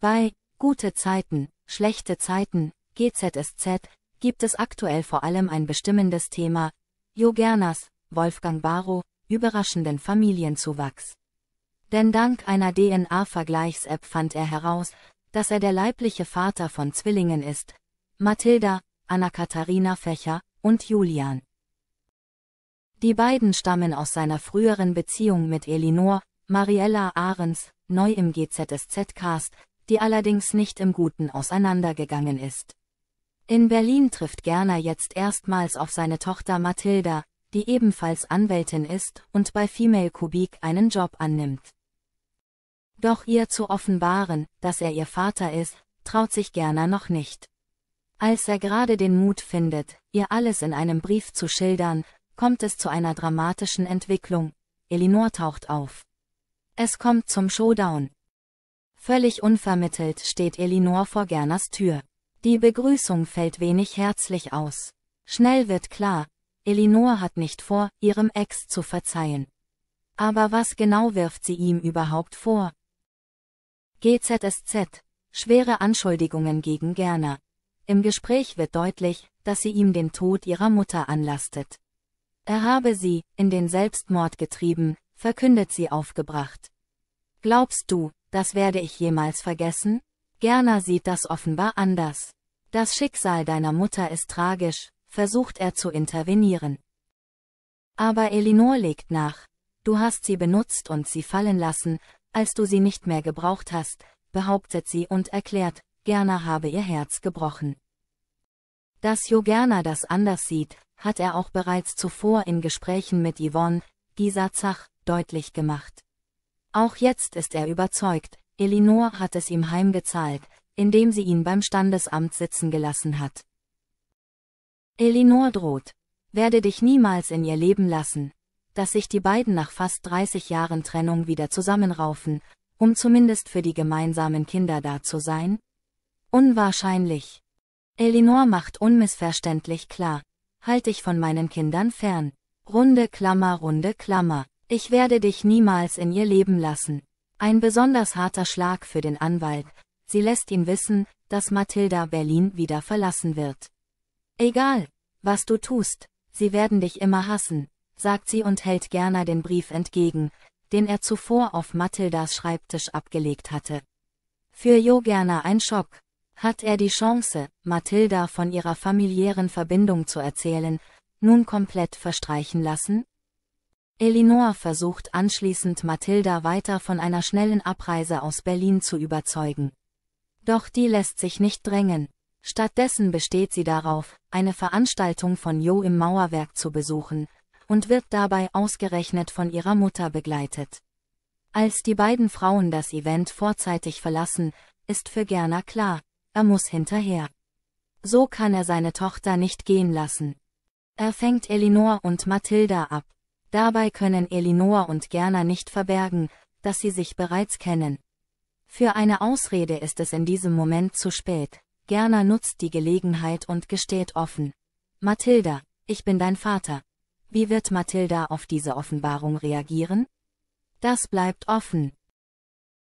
Bei Gute Zeiten, schlechte Zeiten, GZSZ, gibt es aktuell vor allem ein bestimmendes Thema, Jo Gerners, Wolfgang Barrow, überraschenden Familienzuwachs. Denn dank einer DNA-Vergleichs-App fand er heraus, dass er der leibliche Vater von Zwillingen ist, Mathilda, Anna-Katharina Fächer und Julian. Die beiden stammen aus seiner früheren Beziehung mit Elinor, Mariella Ahrens, neu im GZSZ-Cast, die allerdings nicht im Guten auseinandergegangen ist. In Berlin trifft Gerner jetzt erstmals auf seine Tochter Mathilda, die ebenfalls Anwältin ist und bei Female Kubik einen Job annimmt. Doch ihr zu offenbaren, dass er ihr Vater ist, traut sich Gerner noch nicht. Als er gerade den Mut findet, ihr alles in einem Brief zu schildern, kommt es zu einer dramatischen Entwicklung. Elinor taucht auf. Es kommt zum Showdown, Völlig unvermittelt steht Elinor vor Gerners Tür. Die Begrüßung fällt wenig herzlich aus. Schnell wird klar, Elinor hat nicht vor, ihrem Ex zu verzeihen. Aber was genau wirft sie ihm überhaupt vor? GZSZ. Schwere Anschuldigungen gegen Gerner. Im Gespräch wird deutlich, dass sie ihm den Tod ihrer Mutter anlastet. Er habe sie, in den Selbstmord getrieben, verkündet sie aufgebracht. Glaubst du, das werde ich jemals vergessen? Gerner sieht das offenbar anders. Das Schicksal deiner Mutter ist tragisch, versucht er zu intervenieren. Aber Elinor legt nach. Du hast sie benutzt und sie fallen lassen, als du sie nicht mehr gebraucht hast, behauptet sie und erklärt, Gerner habe ihr Herz gebrochen. Dass Jo Gerner das anders sieht, hat er auch bereits zuvor in Gesprächen mit Yvonne, Gisa Zach, deutlich gemacht. Auch jetzt ist er überzeugt, Elinor hat es ihm heimgezahlt, indem sie ihn beim Standesamt sitzen gelassen hat. Elinor droht, werde dich niemals in ihr Leben lassen, dass sich die beiden nach fast 30 Jahren Trennung wieder zusammenraufen, um zumindest für die gemeinsamen Kinder da zu sein? Unwahrscheinlich. Elinor macht unmissverständlich klar, halt dich von meinen Kindern fern. Runde Klammer, runde Klammer. Ich werde dich niemals in ihr Leben lassen. Ein besonders harter Schlag für den Anwalt. Sie lässt ihn wissen, dass Mathilda Berlin wieder verlassen wird. Egal, was du tust, sie werden dich immer hassen, sagt sie und hält Gerner den Brief entgegen, den er zuvor auf Mathildas Schreibtisch abgelegt hatte. Für Jo Gerner ein Schock. Hat er die Chance, Mathilda von ihrer familiären Verbindung zu erzählen, nun komplett verstreichen lassen? Elinor versucht anschließend Mathilda weiter von einer schnellen Abreise aus Berlin zu überzeugen. Doch die lässt sich nicht drängen. Stattdessen besteht sie darauf, eine Veranstaltung von Jo im Mauerwerk zu besuchen, und wird dabei ausgerechnet von ihrer Mutter begleitet. Als die beiden Frauen das Event vorzeitig verlassen, ist für Gerner klar, er muss hinterher. So kann er seine Tochter nicht gehen lassen. Er fängt Elinor und Mathilda ab. Dabei können Elinor und Gerner nicht verbergen, dass sie sich bereits kennen. Für eine Ausrede ist es in diesem Moment zu spät. Gerner nutzt die Gelegenheit und gesteht offen. Mathilda, ich bin dein Vater. Wie wird Mathilda auf diese Offenbarung reagieren? Das bleibt offen,